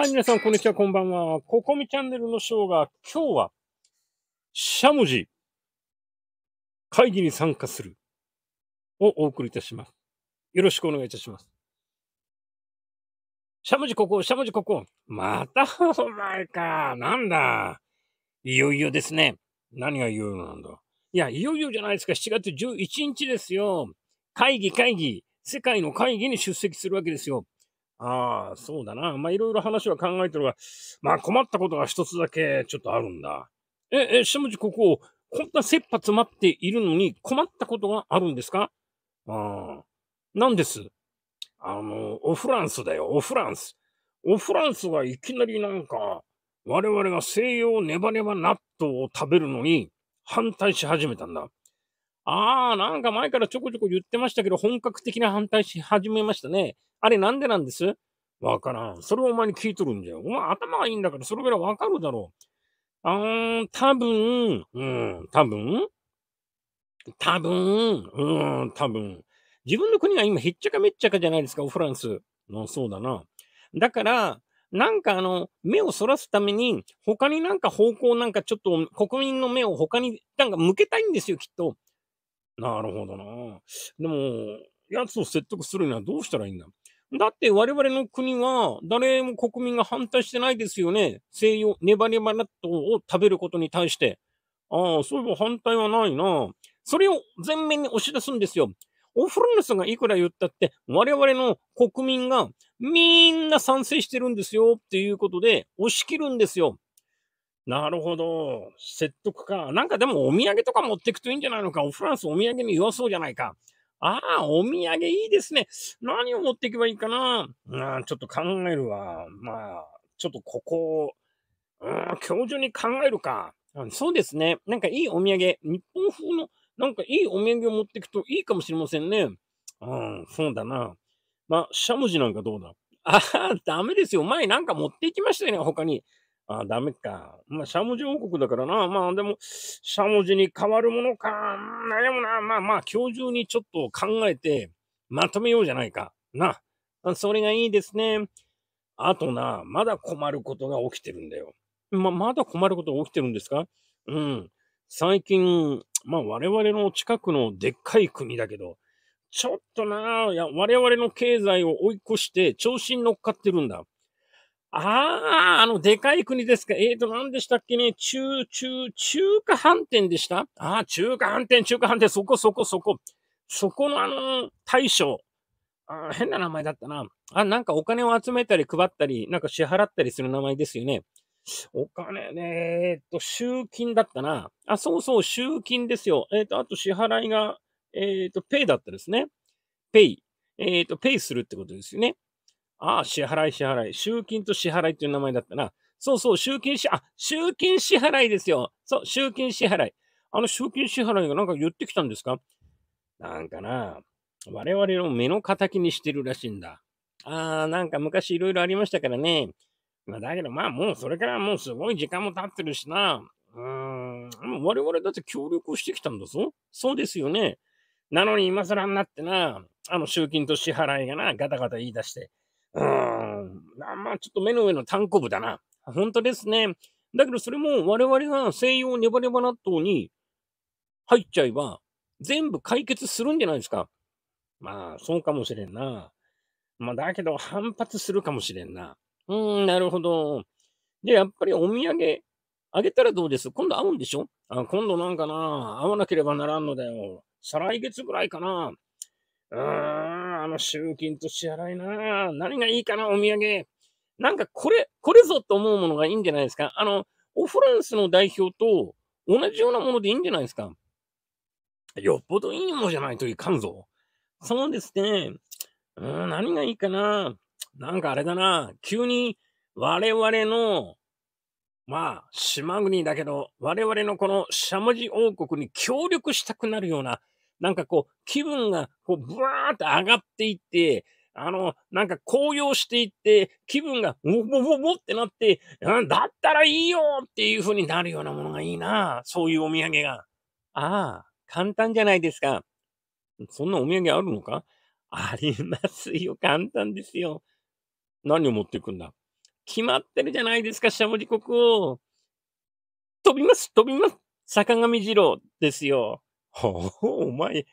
はい、皆さん、こんにちは、こんばんは。ここみチャンネルのショーが、今日は、しゃもじ、会議に参加する、をお送りいたします。よろしくお願いいたします。しゃもじここ、しゃもじここ。またお前か。なんだ。いよいよですね。何がいよいよなんだ。いや、いよいよじゃないですか。7月11日ですよ。会議、会議。世界の会議に出席するわけですよ。ああ、そうだな。まあ、いろいろ話は考えてるが、まあ、困ったことが一つだけちょっとあるんだ。え、え、しもじここ、こんな切羽詰まっているのに困ったことがあるんですかああ、なんですあの、オフランスだよ、オフランス。オフランスがいきなりなんか、我々が西洋ネバネバ納豆を食べるのに反対し始めたんだ。ああ、なんか前からちょこちょこ言ってましたけど、本格的な反対し始めましたね。あれなんでなんですわからん。それをお前に聞いとるんじゃお前頭がいいんだから、それぐらいわかるだろう。あーた多分、うん、多分、多分、うん、多分。自分の国が今、へっちゃかめっちゃかじゃないですか、フランス。のそうだな。だから、なんかあの、目をそらすために、他になんか方向なんかちょっと国民の目を他になんか向けたいんですよ、きっと。なるほどな。でも、奴を説得するにはどうしたらいいんだだって我々の国は誰も国民が反対してないですよね。西洋、ネバネバ納豆を食べることに対して。ああ、そういえば反対はないな。それを前面に押し出すんですよ。お風呂の人がいくら言ったって、我々の国民がみんな賛成してるんですよっていうことで押し切るんですよ。なるほど。説得か。なんかでもお土産とか持っていくといいんじゃないのか。おフランスお土産に弱そうじゃないか。ああ、お土産いいですね。何を持っていけばいいかな。うん、ちょっと考えるわ。まあ、ちょっとここ、うん、今日中に考えるか。そうですね。なんかいいお土産。日本風の、なんかいいお土産を持っていくといいかもしれませんね。うん、そうだな。まあ、しゃもじなんかどうだああ、ダメですよ。前なんか持っていきましたよね、他に。ああ、ダメか。まあ、しゃもじ王国だからな。まあ、でも、しゃもじに変わるものか。悩でもな、まあまあ、今日中にちょっと考えて、まとめようじゃないか。な。それがいいですね。あとな、まだ困ることが起きてるんだよ。ま、まだ困ることが起きてるんですかうん。最近、まあ我々の近くのでっかい国だけど、ちょっとな、いや、我々の経済を追い越して調子に乗っかってるんだ。ああ、あの、でかい国ですか。ええー、と、何でしたっけね。中、中、中華飯店でしたああ、中華飯店、中華飯店、そこそこそこ。そこのあの、大将。ああ、変な名前だったな。あ、なんかお金を集めたり配ったり、なんか支払ったりする名前ですよね。お金ね、えっと、集金だったな。あ、そうそう、集金ですよ。えっ、と、あと支払いが、えっ、と、ペイだったですね。ペイ。えっ、と、ペイするってことですよね。ああ、支払い支払い。集金と支払いっていう名前だったな。そうそう、集金し、あ、集金支払いですよ。そう、集金支払い。あの集金支払いがなんか言ってきたんですかなんかな、我々の目の敵にしてるらしいんだ。ああ、なんか昔いろいろありましたからね。まあ、だけどまあもうそれからもうすごい時間も経ってるしな。うーん、我々だって協力をしてきたんだぞ。そうですよね。なのに今更になってな、あの集金と支払いがな、ガタガタ言い出して。うん。まあ、ちょっと目の上の単行部だな。本当ですね。だけどそれも我々が西洋ネバネバ納豆に入っちゃえば全部解決するんじゃないですか。まあ、そうかもしれんな。まあ、だけど反発するかもしれんな。うーん、なるほど。で、やっぱりお土産あげたらどうです今度会うんでしょあ今度なんかな、会わなければならんのだよ。再来月ぐらいかな。うーん。あの集金と支払いな。何がいいかな、お土産。なんかこれ、これぞと思うものがいいんじゃないですか。あの、オフランスの代表と同じようなものでいいんじゃないですか。よっぽどいいものじゃないといかんぞ。そうですね。うん、何がいいかな。なんかあれだな。急に我々の、まあ、島国だけど、我々のこのしゃもじ王国に協力したくなるような、なんかこう、気分がこう、ブワーって上がっていって、あの、なんか高揚していって、気分がボボボボってなって、うん、だったらいいよっていう風になるようなものがいいな。そういうお土産が。ああ、簡単じゃないですか。そんなお土産あるのかありますよ。簡単ですよ。何を持っていくんだ決まってるじゃないですか、しゃもじ国王。飛びます、飛びます。坂上二郎ですよ。お前、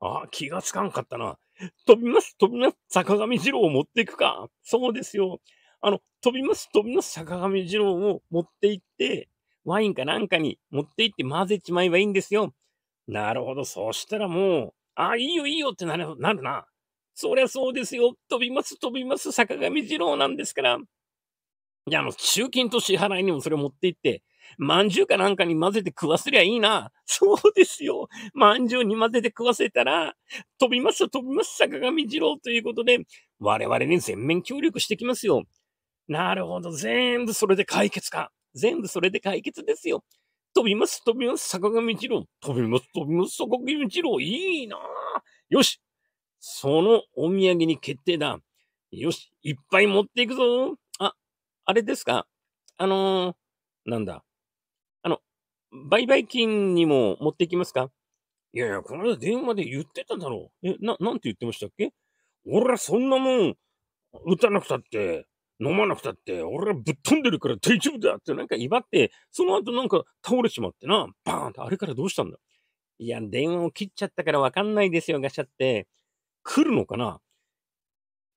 ああ、気がつかんかったな。飛びます、飛びます、坂上二郎を持っていくか。そうですよ。あの、飛びます、飛びます、坂上二郎を持って行って、ワインかなんかに持って行って混ぜちまえばいいんですよ。なるほど。そしたらもう、ああ、いいよ、いいよってなるなるな。そりゃそうですよ。飛びます、飛びます、坂上二郎なんですから。いや、あの、中金と支払いにもそれを持って行って、まんじゅうかなんかに混ぜて食わせりゃいいな。そうですよ。まんじゅうに混ぜて食わせたら、飛びます飛びます、坂上二郎ということで、我々に全面協力してきますよ。なるほど。全部それで解決か。全部それで解決ですよ。飛びます、飛びます、坂上二郎。飛びます、飛びます、坂上二郎。いいなよし。そのお土産に決定だ。よし。いっぱい持っていくぞ。あ、あれですかあのー、なんだ。売買金にも持ってきますかいやいや、この間電話で言ってただろう。え、な、なんて言ってましたっけ俺はそんなもん、打たなくたって、飲まなくたって、俺はぶっ飛んでるから大丈夫だってなんか威張って、その後なんか倒れちまってな、バーンってあれからどうしたんだいや、電話を切っちゃったからわかんないですよ、ガシャって。来るのかな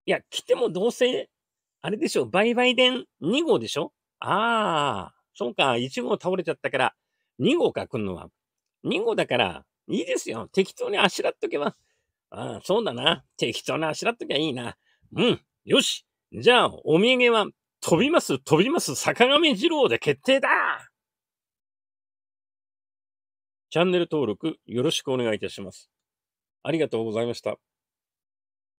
いや、来てもどうせ、あれでしょ、売買電2号でしょああ、そうか、1号倒れちゃったから、2号かくのは。2号だから、いいですよ。適当にあしらっとけば。ああ、そうだな。適当にあしらっときゃいいな。うん、よし。じゃあ、お土産は、飛びます、飛びます、坂上二郎で決定だチャンネル登録よろしくお願いいたします。ありがとうございました。